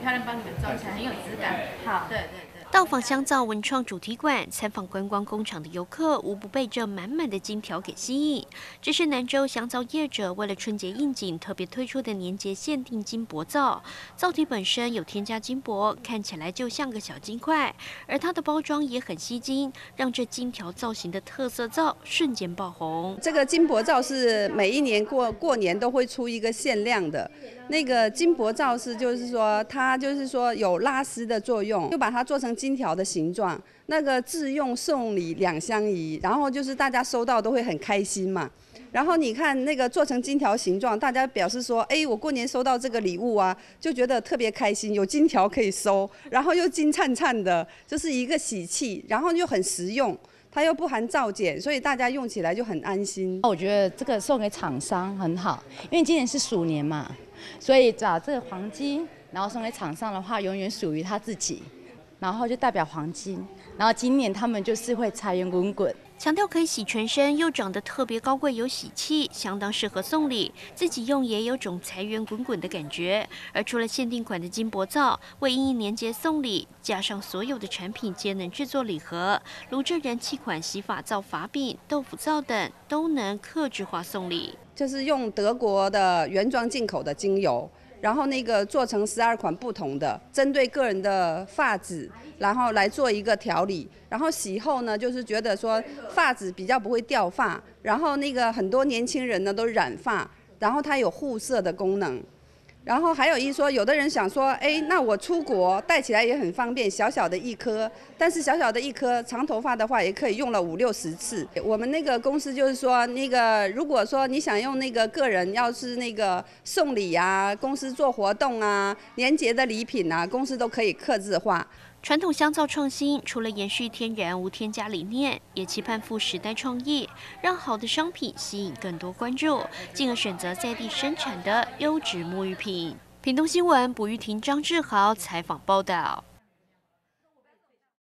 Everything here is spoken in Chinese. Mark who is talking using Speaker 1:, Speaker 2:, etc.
Speaker 1: 漂亮，帮你们起来，很有质感。好，对对对。到访香皂文创主题馆参访观光工厂的游客，无不被这满满的金条给吸引。这是南州香皂业者为了春节应景特别推出的年节限定金箔皂，皂体本身有添加金箔，看起来就像个小金块。而它的包装也很吸睛，让这金条造型的特色皂瞬间爆红。这个金
Speaker 2: 箔皂是每一年过过年都会出一个限量的。那个金箔罩是，就是说，它就是说有拉丝的作用，就把它做成金条的形状。那个自用送礼两相宜，然后就是大家收到都会很开心嘛。然后你看那个做成金条形状，大家表示说，哎，我过年收到这个礼物啊，就觉得特别开心，有金条可以收，然后又金灿灿的，这是一个喜气，然后又很实用。它又不含皂碱，所以大家用起来就很安心。我觉
Speaker 1: 得这个送给厂商很好，因为今年是鼠年嘛，所以把这个黄金，然后送给厂商的话，永远属于他自己，然后就代表黄金，然后今年他们就是会财源滚滚。强调可以洗全身，又长得特别高贵有喜气，相当适合送礼。自己用也有种财源滚滚的感觉。而除了限定款的金箔皂为应年节送礼，加上所有的产品皆能制作礼盒，如这人气款洗发皂、发饼、豆腐皂等，都能克制化送礼。
Speaker 2: 就是用德国的原装进口的精油。然后那个做成十二款不同的，针对个人的发质，然后来做一个调理。然后洗后呢，就是觉得说发质比较不会掉发。然后那个很多年轻人呢都染发，然后它有护色的功能。然后还有一说，有的人想说，哎，那我出国带起来也很方便，小小的一颗。但是小小的一颗，长头发的话也可以用了五六十次。我们那个公司就是说，那个如果说你想用那个个人，要是那个送礼呀、公司做活动
Speaker 1: 啊、年节的礼品啊，公司都可以刻字化。传统香皂创新，除了延续天然无添加理念，也期盼附时代创意，让好的商品吸引更多关注，进而选择在地生产的优质沐浴品。屏东新闻捕鱼亭张志豪采访报道。